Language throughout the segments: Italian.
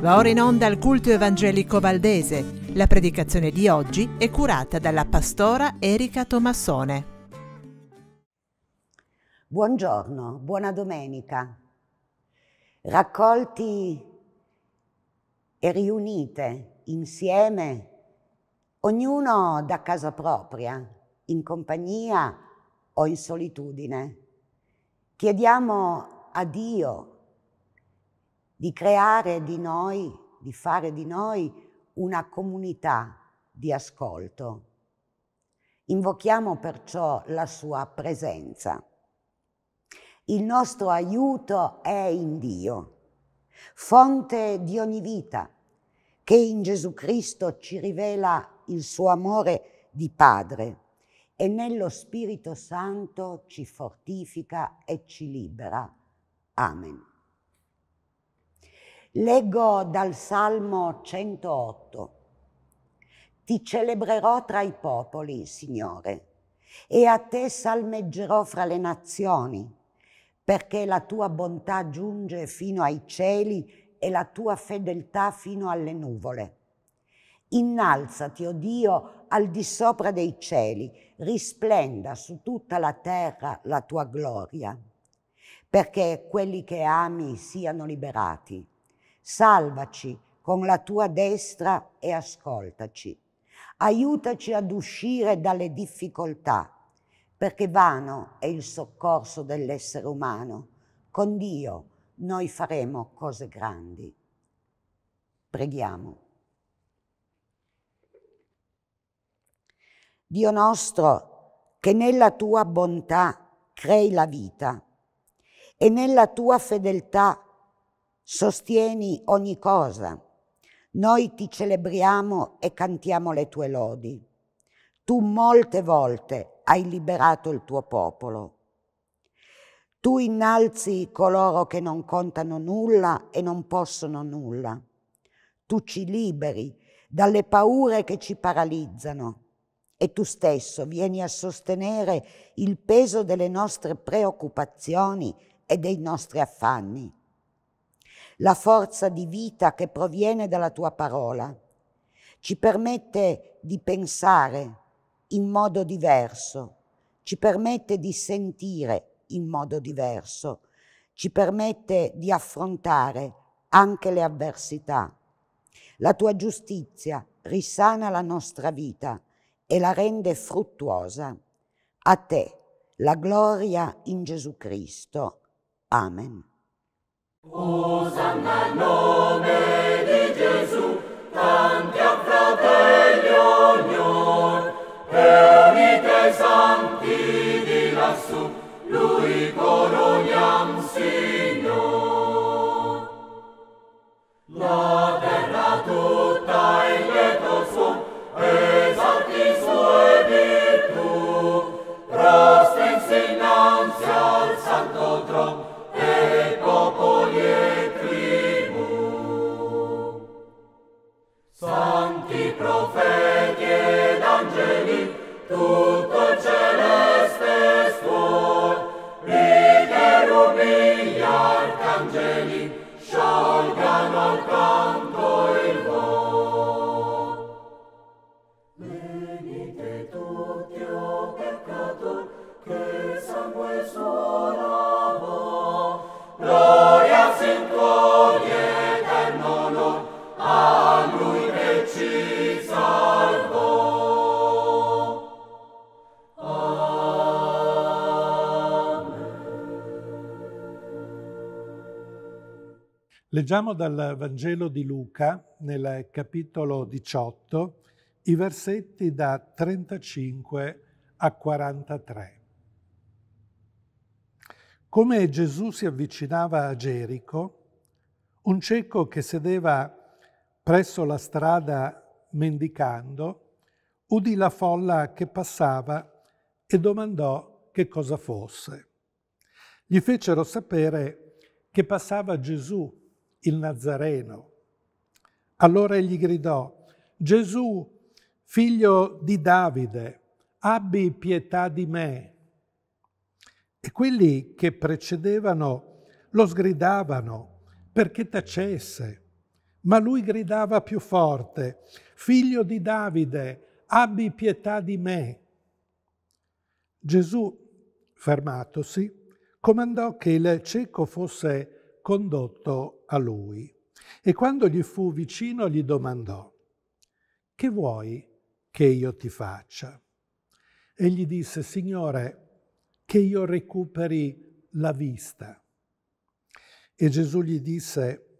Va ora in onda al culto evangelico valdese. La predicazione di oggi è curata dalla pastora Erika Tomassone. Buongiorno, buona domenica. Raccolti e riunite insieme, ognuno da casa propria, in compagnia o in solitudine. Chiediamo a Dio di creare di noi, di fare di noi una comunità di ascolto. Invochiamo perciò la sua presenza. Il nostro aiuto è in Dio, fonte di ogni vita, che in Gesù Cristo ci rivela il suo amore di Padre e nello Spirito Santo ci fortifica e ci libera. Amen. Leggo dal Salmo 108. Ti celebrerò tra i popoli, Signore, e a te salmeggerò fra le nazioni, perché la tua bontà giunge fino ai cieli e la tua fedeltà fino alle nuvole. Innalzati, o oh Dio, al di sopra dei cieli, risplenda su tutta la terra la tua gloria, perché quelli che ami siano liberati. Salvaci con la tua destra e ascoltaci. Aiutaci ad uscire dalle difficoltà, perché vano è il soccorso dell'essere umano. Con Dio noi faremo cose grandi. Preghiamo. Dio nostro, che nella tua bontà crei la vita e nella tua fedeltà sostieni ogni cosa. Noi ti celebriamo e cantiamo le tue lodi. Tu molte volte hai liberato il tuo popolo. Tu innalzi coloro che non contano nulla e non possono nulla. Tu ci liberi dalle paure che ci paralizzano e tu stesso vieni a sostenere il peso delle nostre preoccupazioni e dei nostri affanni. La forza di vita che proviene dalla tua parola ci permette di pensare in modo diverso, ci permette di sentire in modo diverso, ci permette di affrontare anche le avversità. La tua giustizia risana la nostra vita e la rende fruttuosa. A te la gloria in Gesù Cristo. Amen. Osanna al nome di Gesù, tanti a fratelli ognor, e unite santi di lassù, lui corona. Leggiamo dal Vangelo di Luca, nel capitolo 18, i versetti da 35 a 43. Come Gesù si avvicinava a Gerico, un cieco che sedeva presso la strada mendicando, udì la folla che passava e domandò che cosa fosse. Gli fecero sapere che passava Gesù il Nazareno. Allora egli gridò, Gesù, figlio di Davide, abbi pietà di me. E quelli che precedevano lo sgridavano perché tacesse, ma lui gridava più forte, Figlio di Davide, abbi pietà di me. Gesù, fermatosi, comandò che il cieco fosse condotto a lui. E quando gli fu vicino gli domandò, che vuoi che io ti faccia? Egli disse, Signore, che io recuperi la vista. E Gesù gli disse,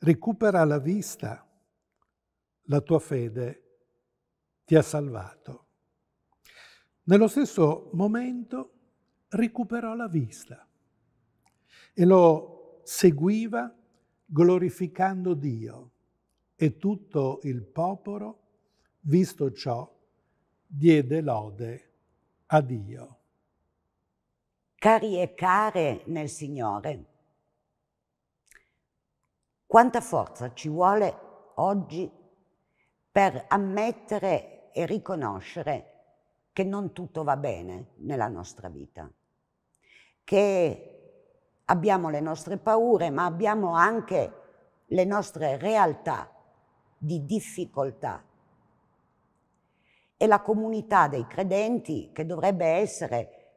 recupera la vista, la tua fede ti ha salvato. Nello stesso momento recuperò la vista e lo seguiva glorificando Dio e tutto il popolo, visto ciò, diede lode a Dio. Cari e care nel Signore, quanta forza ci vuole oggi per ammettere e riconoscere che non tutto va bene nella nostra vita, che abbiamo le nostre paure, ma abbiamo anche le nostre realtà di difficoltà. E la comunità dei credenti, che dovrebbe essere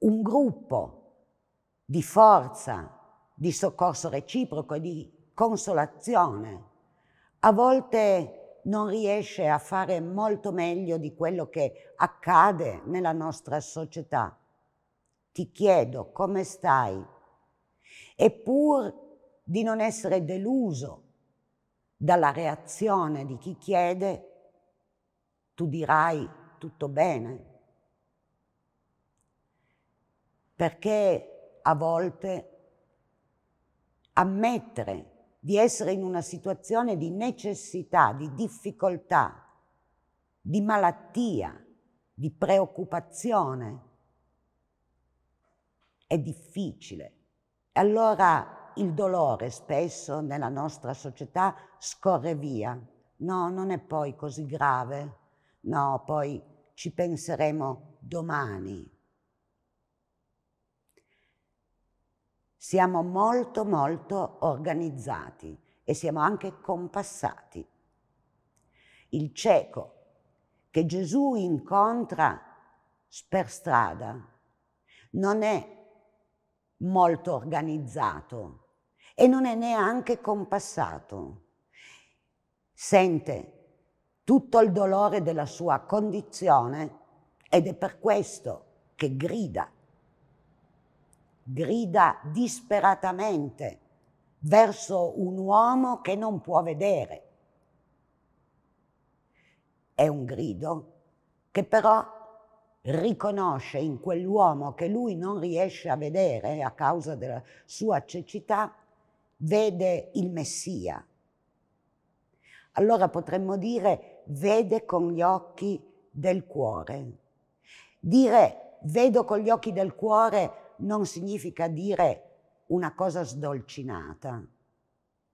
un gruppo di forza, di soccorso reciproco e di consolazione, a volte non riesce a fare molto meglio di quello che accade nella nostra società ti chiedo come stai, e pur di non essere deluso dalla reazione di chi chiede, tu dirai tutto bene. Perché a volte ammettere di essere in una situazione di necessità, di difficoltà, di malattia, di preoccupazione, è difficile. Allora il dolore spesso nella nostra società scorre via. No, non è poi così grave. No, poi ci penseremo domani. Siamo molto, molto organizzati e siamo anche compassati. Il cieco che Gesù incontra per strada non è molto organizzato e non è neanche compassato. Sente tutto il dolore della sua condizione ed è per questo che grida, grida disperatamente verso un uomo che non può vedere. È un grido che però riconosce in quell'uomo che lui non riesce a vedere a causa della sua cecità, vede il Messia. Allora potremmo dire vede con gli occhi del cuore. Dire vedo con gli occhi del cuore non significa dire una cosa sdolcinata,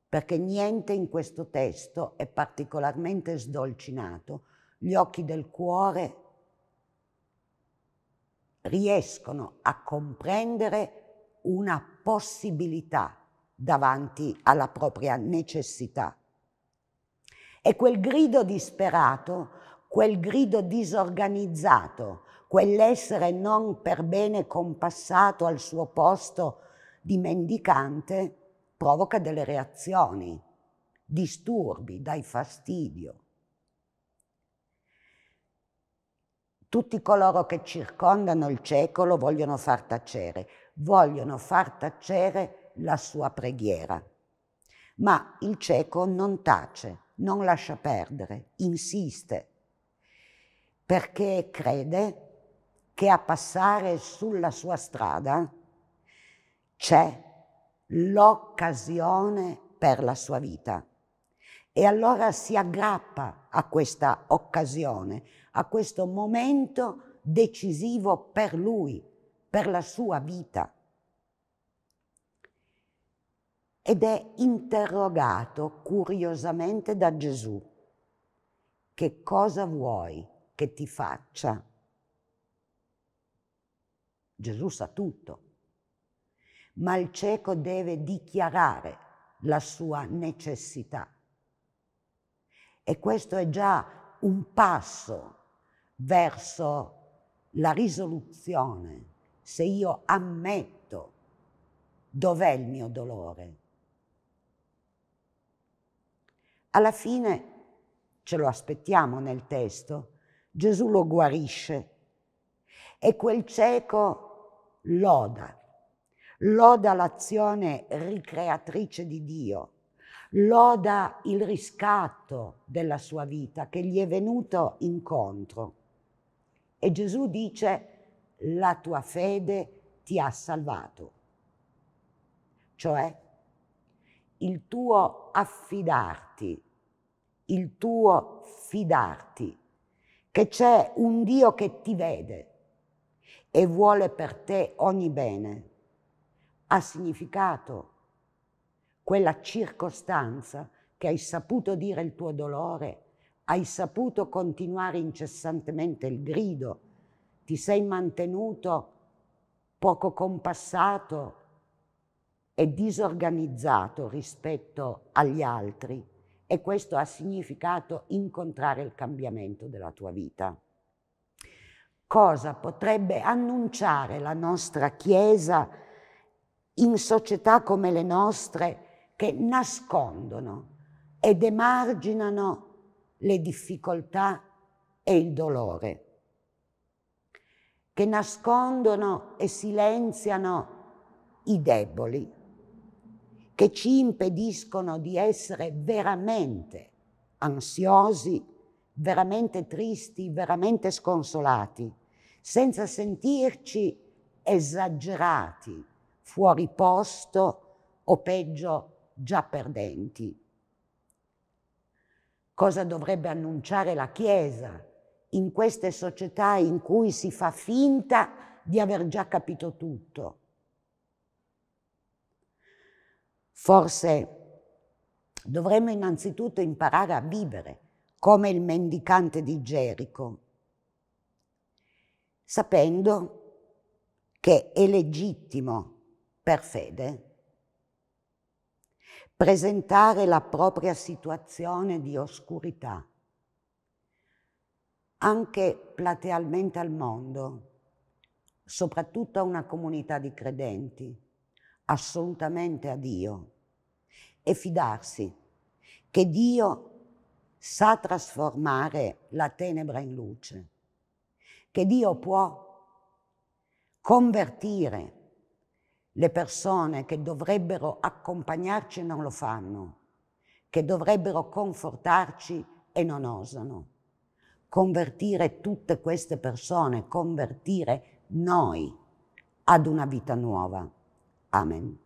perché niente in questo testo è particolarmente sdolcinato. Gli occhi del cuore riescono a comprendere una possibilità davanti alla propria necessità. E quel grido disperato, quel grido disorganizzato, quell'essere non per bene compassato al suo posto di mendicante, provoca delle reazioni, disturbi, dai fastidio, Tutti coloro che circondano il cieco lo vogliono far tacere, vogliono far tacere la sua preghiera. Ma il cieco non tace, non lascia perdere, insiste, perché crede che a passare sulla sua strada c'è l'occasione per la sua vita e allora si aggrappa a questa occasione, a questo momento decisivo per lui, per la sua vita. Ed è interrogato curiosamente da Gesù. Che cosa vuoi che ti faccia? Gesù sa tutto, ma il cieco deve dichiarare la sua necessità. E questo è già un passo verso la risoluzione, se io ammetto dov'è il mio dolore. Alla fine, ce lo aspettiamo nel testo, Gesù lo guarisce e quel cieco loda, loda l'azione ricreatrice di Dio loda il riscatto della sua vita che gli è venuto incontro. E Gesù dice, la tua fede ti ha salvato. Cioè, il tuo affidarti, il tuo fidarti, che c'è un Dio che ti vede e vuole per te ogni bene, ha significato quella circostanza che hai saputo dire il tuo dolore, hai saputo continuare incessantemente il grido, ti sei mantenuto poco compassato e disorganizzato rispetto agli altri e questo ha significato incontrare il cambiamento della tua vita. Cosa potrebbe annunciare la nostra Chiesa in società come le nostre? che nascondono ed emarginano le difficoltà e il dolore, che nascondono e silenziano i deboli, che ci impediscono di essere veramente ansiosi, veramente tristi, veramente sconsolati, senza sentirci esagerati, fuori posto o peggio già perdenti. Cosa dovrebbe annunciare la Chiesa in queste società in cui si fa finta di aver già capito tutto? Forse dovremmo innanzitutto imparare a vivere come il mendicante di Gerico, sapendo che è legittimo per fede presentare la propria situazione di oscurità, anche platealmente al mondo, soprattutto a una comunità di credenti, assolutamente a Dio, e fidarsi che Dio sa trasformare la tenebra in luce, che Dio può convertire le persone che dovrebbero accompagnarci non lo fanno, che dovrebbero confortarci e non osano. Convertire tutte queste persone, convertire noi ad una vita nuova. Amen.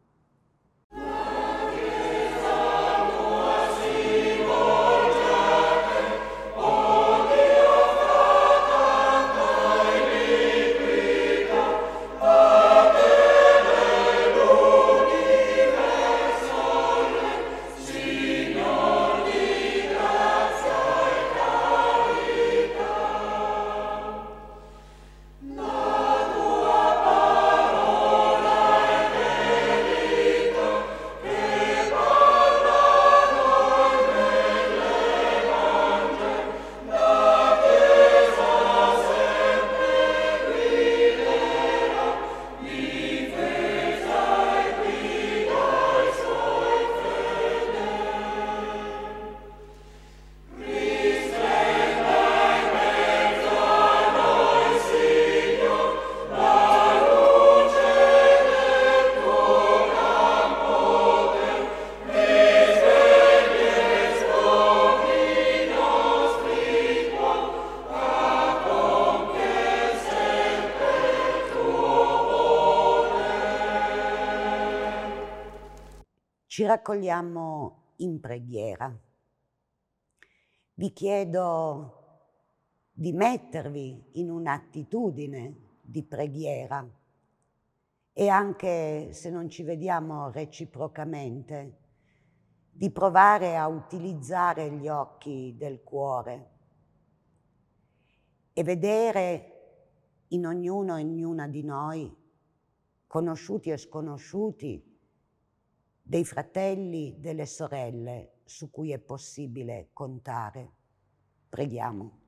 raccogliamo in preghiera. Vi chiedo di mettervi in un'attitudine di preghiera e anche se non ci vediamo reciprocamente, di provare a utilizzare gli occhi del cuore e vedere in ognuno e ognuna di noi, conosciuti e sconosciuti, dei fratelli, delle sorelle su cui è possibile contare. Preghiamo.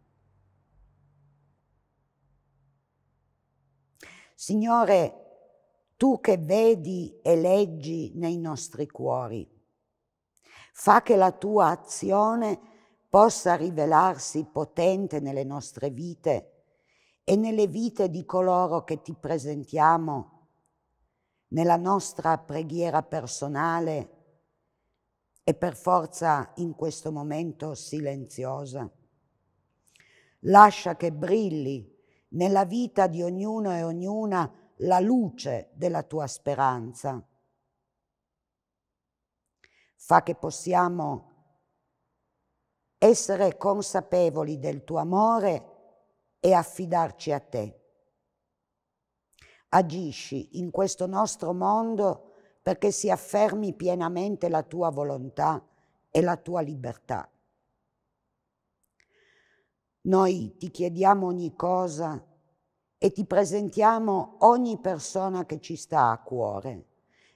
Signore, tu che vedi e leggi nei nostri cuori, fa che la tua azione possa rivelarsi potente nelle nostre vite e nelle vite di coloro che ti presentiamo nella nostra preghiera personale e per forza in questo momento silenziosa. Lascia che brilli nella vita di ognuno e ognuna la luce della tua speranza. Fa che possiamo essere consapevoli del tuo amore e affidarci a te agisci in questo nostro mondo perché si affermi pienamente la tua volontà e la tua libertà. Noi ti chiediamo ogni cosa e ti presentiamo ogni persona che ci sta a cuore,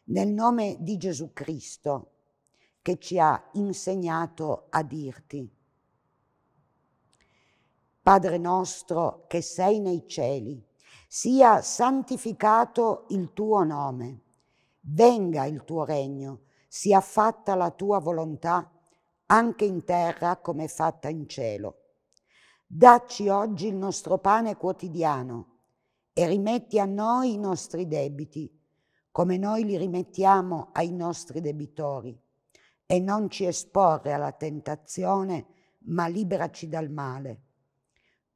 nel nome di Gesù Cristo, che ci ha insegnato a dirti. Padre nostro che sei nei cieli, sia santificato il tuo nome, venga il tuo regno, sia fatta la tua volontà, anche in terra come è fatta in cielo. Dacci oggi il nostro pane quotidiano e rimetti a noi i nostri debiti, come noi li rimettiamo ai nostri debitori, e non ci esporre alla tentazione, ma liberaci dal male.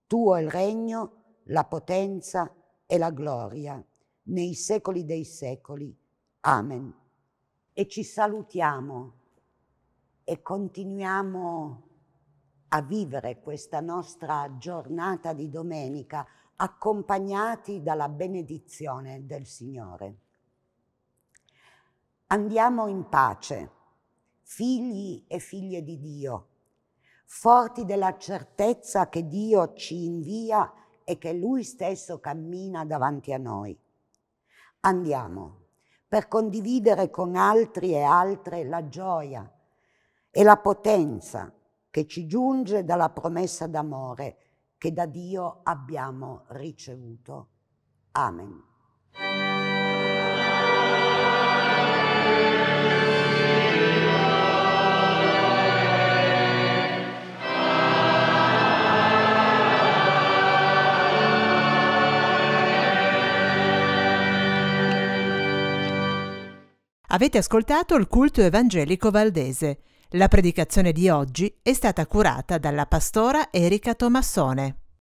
Tuo è il regno, la potenza e la gloria nei secoli dei secoli. Amen. E ci salutiamo e continuiamo a vivere questa nostra giornata di domenica accompagnati dalla benedizione del Signore. Andiamo in pace, figli e figlie di Dio, forti della certezza che Dio ci invia e che Lui stesso cammina davanti a noi. Andiamo per condividere con altri e altre la gioia e la potenza che ci giunge dalla promessa d'amore che da Dio abbiamo ricevuto. Amen. Avete ascoltato il culto evangelico valdese. La predicazione di oggi è stata curata dalla pastora Erika Tomassone.